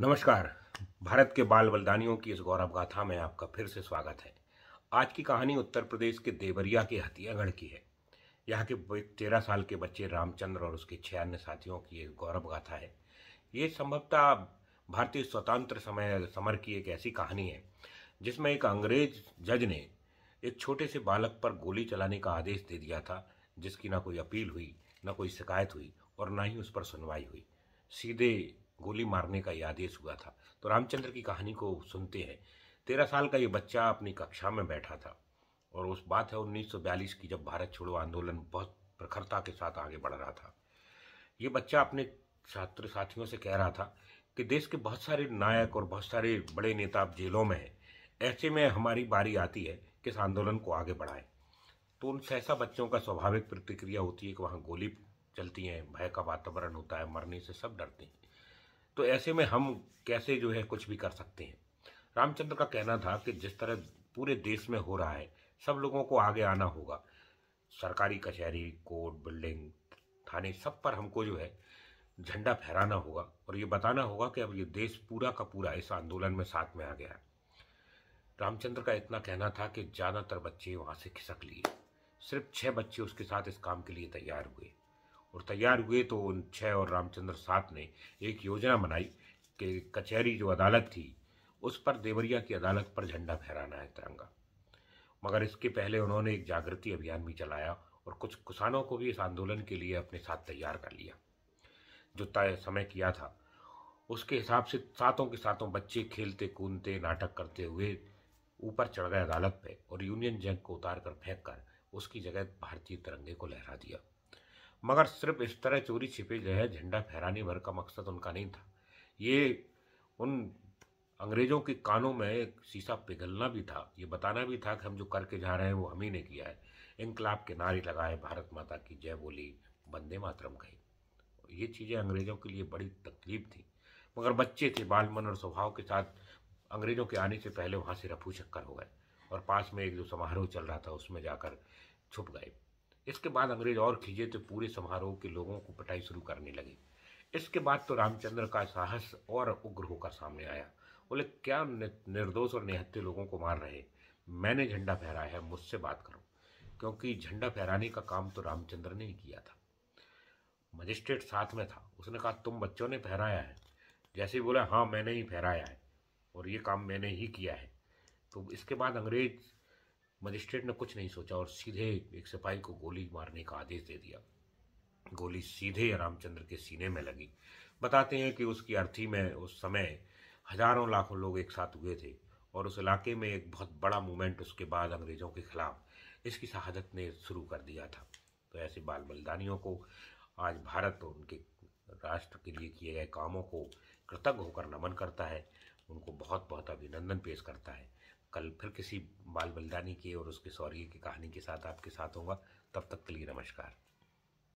नमस्कार भारत के बाल बलिदानियों की इस गौरव गाथा में आपका फिर से स्वागत है आज की कहानी उत्तर प्रदेश के देवरिया के हथियागढ़ की है यहाँ के तेरह साल के बच्चे रामचंद्र और उसके छह अन्य साथियों की एक गौरव गाथा है ये संभवतः भारतीय स्वतंत्र समय समर की एक ऐसी कहानी है जिसमें एक अंग्रेज जज ने एक छोटे से बालक पर गोली चलाने का आदेश दे दिया था जिसकी ना कोई अपील हुई ना कोई शिकायत हुई और ना ही उस पर सुनवाई हुई सीधे गोली मारने का आदेश हुआ था तो रामचंद्र की कहानी को सुनते हैं तेरह साल का ये बच्चा अपनी कक्षा में बैठा था और उस बात है 1942 की जब भारत छोड़ो आंदोलन बहुत प्रखरता के साथ आगे बढ़ रहा था ये बच्चा अपने छात्र साथियों से कह रहा था कि देश के बहुत सारे नायक और बहुत सारे बड़े नेता जेलों में हैं ऐसे में हमारी बारी आती है कि इस आंदोलन को आगे बढ़ाएं तो उन सहसा बच्चों का स्वाभाविक प्रतिक्रिया होती है कि वहाँ गोली चलती हैं भय का वातावरण होता है मरने से सब डरते हैं तो ऐसे में हम कैसे जो है कुछ भी कर सकते हैं रामचंद्र का कहना था कि जिस तरह पूरे देश में हो रहा है सब लोगों को आगे आना होगा सरकारी कचहरी कोर्ट बिल्डिंग थाने सब पर हमको जो है झंडा फहराना होगा और ये बताना होगा कि अब ये देश पूरा का पूरा इस आंदोलन में साथ में आ गया है रामचंद्र का इतना कहना था कि ज़्यादातर बच्चे वहाँ से खिसक लिए सिर्फ छः बच्चे उसके साथ इस काम के लिए तैयार हुए और तैयार हुए तो उन छः और रामचंद्र सात ने एक योजना बनाई कि कचहरी जो अदालत थी उस पर देवरिया की अदालत पर झंडा फहराना है तिरंगा मगर इसके पहले उन्होंने एक जागृति अभियान भी चलाया और कुछ किसानों को भी इस आंदोलन के लिए अपने साथ तैयार कर लिया जो तय समय किया था उसके हिसाब से सातों के सातों बच्चे खेलते कूदते नाटक करते हुए ऊपर चढ़ गए अदालत पे और यूनियन जैक को उतार कर फेंक कर उसकी जगह भारतीय तिरंगे को लहरा दिया मगर सिर्फ इस तरह चोरी छिपे जो है झंडा फहराने भर का मकसद उनका नहीं था ये उन अंग्रेज़ों के कानों में एक शीशा पिघलना भी था ये बताना भी था कि हम जो करके जा रहे हैं वो हम ही ने किया है इनकलाब के नारे लगाए भारत माता की जय बोली बंदे मातरम कही ये चीज़ें अंग्रेज़ों के लिए बड़ी तकलीफ थी मगर बच्चे थे बाल मन और स्वभाव के साथ अंग्रेज़ों के आने से पहले वहाँ से रफू चक्कर हो गए और पास में एक जो समारोह चल रहा था उसमें जाकर छुप गए इसके बाद अंग्रेज और खींचे तो पूरे समारोह के लोगों को पिटाई शुरू करने लगे इसके बाद तो रामचंद्र का साहस और उग्र होकर सामने आया बोले क्या निर्दोष और निहत्ते लोगों को मार रहे मैंने झंडा फहराया है मुझसे बात करो क्योंकि झंडा फहराने का काम तो रामचंद्र ने ही किया था मजिस्ट्रेट साथ में था उसने कहा तुम बच्चों ने फहराया है जैसे ही बोला हाँ मैंने ही फहराया है और ये काम मैंने ही किया है तो इसके बाद अंग्रेज मजिस्ट्रेट ने कुछ नहीं सोचा और सीधे एक सिपाही को गोली मारने का आदेश दे दिया गोली सीधे रामचंद्र के सीने में लगी बताते हैं कि उसकी अर्थी में उस समय हजारों लाखों लोग एक साथ हुए थे और उस इलाके में एक बहुत बड़ा मूवमेंट उसके बाद अंग्रेज़ों के खिलाफ इसकी शहादत ने शुरू कर दिया था तो ऐसे बाल बलिदानियों को आज भारत और उनके राष्ट्र के लिए किए गए कामों को कृतज्ञ होकर नमन करता है उनको बहुत बहुत अभिनंदन पेश करता है कल फिर किसी बाल बलिदानी के और उसके सौर्य की कहानी के साथ आपके साथ होगा तब तक के लिए नमस्कार